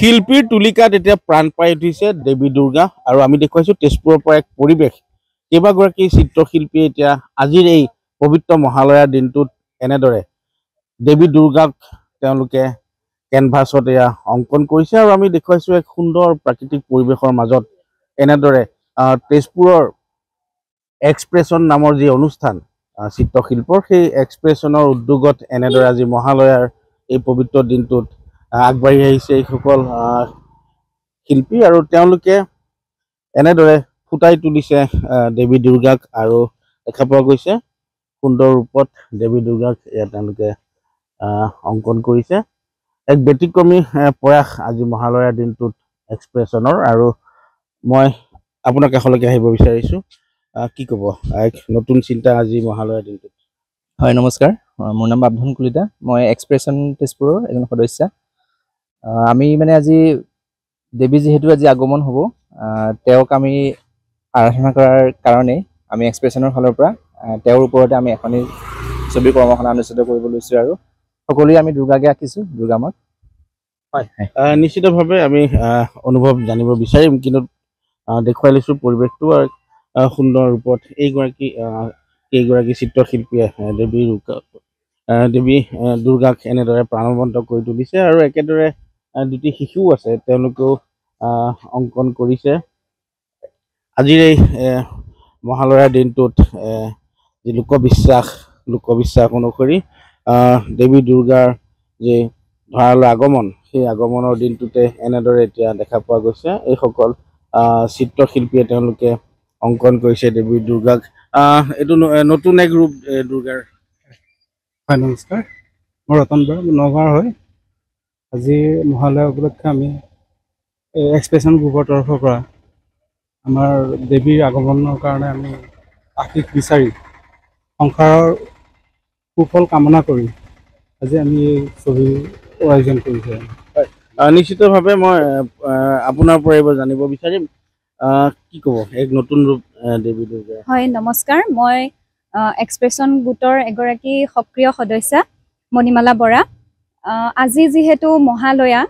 শিল্পীৰ তুলিকাত এতিয়া প্ৰাণ পাই উঠিছে দেৱী দুৰ্গা আৰু আমি দেখুৱাইছোঁ তেজপুৰৰ পৰা এক পৰিৱেশ কেইবাগৰাকী চিত্ৰশিল্পীয়ে এতিয়া আজিৰ এই পবিত্ৰ মহালয়াৰ দিনটোত এনেদৰে দেৱী দুৰ্গাক তেওঁলোকে কেনভাছত এয়া অংকন কৰিছে আৰু আমি দেখুৱাইছোঁ এক সুন্দৰ প্ৰাকৃতিক পৰিৱেশৰ মাজত এনেদৰে তেজপুৰৰ এক্সপ্ৰেশ্যন নামৰ যি অনুষ্ঠান চিত্ৰশিল্পৰ সেই এক্সপ্ৰেশ্যনৰ উদ্যোগত এনেদৰে আজি মহালয়াৰ এই পবিত্ৰ দিনটোত আগবাঢ়ি আহিছে এইসকল শিল্পী আৰু তেওঁলোকে এনেদৰে ফুটাই তুলিছে দেৱী দুৰ্গাক আৰু দেখা পোৱা গৈছে সুন্দৰ ৰূপত দেৱী দুৰ্গাক ইয়াত তেওঁলোকে অংকন কৰিছে এক ব্যতিক্ৰমী প্ৰয়াস আজি মহালয়াৰ দিনটোত এক্সপ্ৰেশ্যনৰ আৰু মই আপোনাৰ কাষলৈকে আহিব বিচাৰিছোঁ কি ক'ব এক নতুন চিন্তা আজি মহালয়াৰ দিনটোত হয় নমস্কাৰ মোৰ নাম বাবধন কলিতা মই এক্সপ্ৰেশ্যন তেজপুৰৰ এজন সদস্যা আমি মানে আজি দেৱী যিহেতু আজি আগমন হ'ব তেওঁক আমি আৰাধনা কৰাৰ কাৰণে আমি এক্সপ্ৰেশ্যনৰ ফালৰ পৰা তেওঁৰ ওপৰতে আমি এখনি ছবি কৰ্মশালা অনুষ্ঠিত কৰিব লৈছোঁ আৰু সকলোৱে আমি দুৰ্গাকে আঁকিছোঁ দুৰ্গামাক হয় নিশ্চিতভাৱে আমি অনুভৱ জানিব বিচাৰিম কিন্তু দেখুৱাই লৈছোঁ পৰিৱেশটো সুন্দৰ ৰূপত এইগৰাকী কেইগৰাকী চিত্ৰশিল্পীয়ে দেৱী দেৱী দুৰ্গাক এনেদৰে প্ৰাণৱন্ত কৰি তুলিছে আৰু একেদৰে দুটি শিশু আছে তেওঁলোকেও অংকন কৰিছে আজিৰ এই মহালয়াৰ দিনটোত যি লোকবিশ্বাস লোকবিশ্বাস অনুসৰি দেৱী দুৰ্গাৰ যি ভঁৰালৰ আগমন সেই আগমনৰ দিনটোতে এনেদৰে এতিয়া দেখা পোৱা গৈছে এইসকল চিত্ৰশিল্পীয়ে তেওঁলোকে অংকন কৰিছে দেৱী দুৰ্গাক এইটো নতুন এক ৰূপ দুৰ্গাৰ হয় নমস্কাৰ মই ৰতন বৰা নগাঁৱৰ হয় আজি মহালয় উপলক্ষে আমি এক্সপ্ৰেশ্যন গ্ৰুপৰ তৰফৰ পৰা আমাৰ দেৱীৰ আগমনৰ কাৰণে আমি আশীষ বিচাৰি সংসাৰৰ সুফল কামনা কৰি আজি আমি এই ছবিৰ আয়োজন কৰিছোঁ হয় নিশ্চিতভাৱে মই আপোনাৰ পৰা এইবাৰ জানিব বিচাৰিম কি ক'ব এক নতুন ৰূপ দেৱী দুৰ্গা হয় নমস্কাৰ মই এক্সপ্ৰেশ্যন গোটৰ এগৰাকী সক্ৰিয় সদস্য মণিমালা বৰা আজি যিহেতু মহালয়া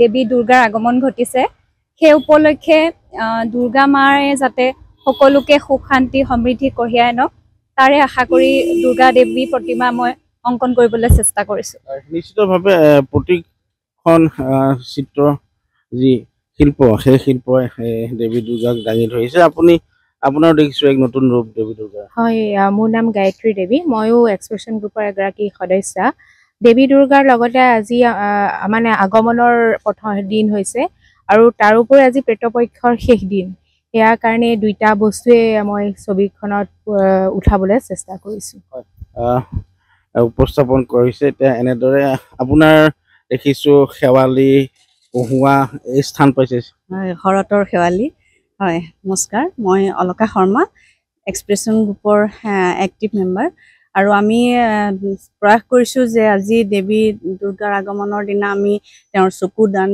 দেৱী দুৰ্গাৰ আগমন ঘটিছে সেই উপলক্ষে দুৰ্গা মায়ে যাতে সকলোকে সুখ শান্তি সমৃদ্ধি কঢ়িয়াই আনক তাৰে আশা কৰি দুৰ্গা দেৱী প্ৰতিমা মই অংকন কৰিবলৈ চেষ্টা কৰিছো নিশ্চিতভাৱে প্ৰতিখন চিত্ৰ যি শিল্প সেই শিল্পই দেৱী দুৰ্গাক দাঙি ধৰিছে আপুনি আপোনাৰ দেখিছো এক নতুন ৰূপ দেৱী দুৰ্গা হয় মোৰ নাম গায়ত্ৰী দেৱী ময়ো এক্সপ্ৰেশ্যন গ্ৰুপৰ এগৰাকী সদস্য দেৱী দুৰ্গাৰ লগতে আজি মানে আগমনৰ প্ৰথম দিন হৈছে আৰু তাৰোপৰি আজি প্ৰেতপক্ষৰ শেষ দিন সেয়া কাৰণে দুইটা বস্তুৱে মই ছবিখনত উঠাবলৈ চেষ্টা কৰিছোঁ উপস্থাপন কৰিছে এতিয়া এনেদৰে আপোনাৰ দেখিছোঁ শেৱালি পহুৱা এই স্থান পাইছে হয় শৰতৰ শেৱালি হয় নমস্কাৰ মই অলকা শৰ্মা এক্সপ্ৰেছন গ্ৰুপৰ এক্টিভ মেম্বাৰ আৰু আমি প্ৰয়াস কৰিছোঁ যে আজি দেৱী দুৰ্গাৰ আগমনৰ দিনা আমি তেওঁৰ চকু দান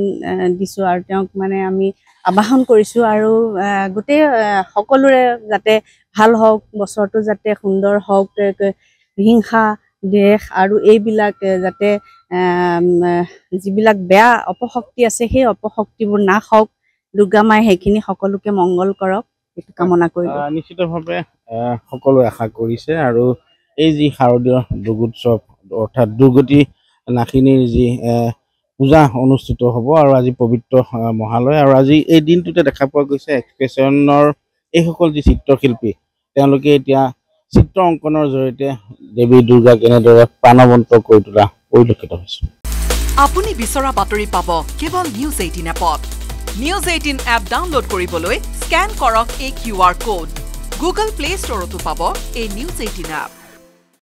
দিছোঁ আৰু তেওঁক মানে আমি আবাহন কৰিছোঁ আৰু গোটেই সকলোৰে যাতে ভাল হওক বছৰটো যাতে সুন্দৰ হওক হিংসা দেশ আৰু এইবিলাক যাতে যিবিলাক বেয়া অপশক্তি আছে সেই অপশক্তিবোৰ নাশ হওক দুৰ্গা মায়ে সেইখিনি সকলোকে মংগল কৰক এইটো কামনা কৰি নিশ্চিতভাৱে সকলোৱে আশা কৰিছে আৰু এই যি শাৰদীয় দুৰ্গোৎসৱ অৰ্থাৎ দুৰ্গতি নাশিনীৰ যি পূজা অনুষ্ঠিত হ'ব আৰু আজি পবিত্ৰ মহালয় আৰু আজি এই দিনটোতে দেখা পোৱা গৈছে এক্সপ্ৰেশ্যনৰ এইসকল যি চিত্ৰশিল্পী তেওঁলোকে এতিয়া চিত্ৰ অংকনৰ জৰিয়তে দেৱী দুৰ্গা কেনেদৰে প্ৰাণৱন্ত কৰি তোলা পৰিলক্ষিত হৈছে আপুনি বিচৰা বাতৰি পাব কেৱল নিউজ এইটিন এপত নিউজ এইটিন এপ ডাউনলোড কৰিবলৈ স্কেন কৰক এই Q R code Google Play ষ্টৰতো পাব এই নিউজ এইটিন এপ